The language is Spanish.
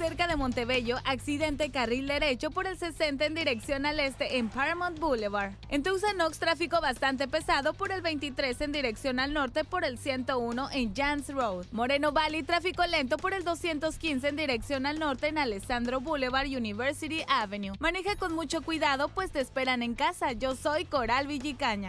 cerca de Montebello, accidente carril derecho por el 60 en dirección al este en Paramount Boulevard. En Oaks, tráfico bastante pesado por el 23 en dirección al norte por el 101 en Jans Road. Moreno Valley, tráfico lento por el 215 en dirección al norte en Alessandro Boulevard University Avenue. Maneja con mucho cuidado pues te esperan en casa. Yo soy Coral Villicaña.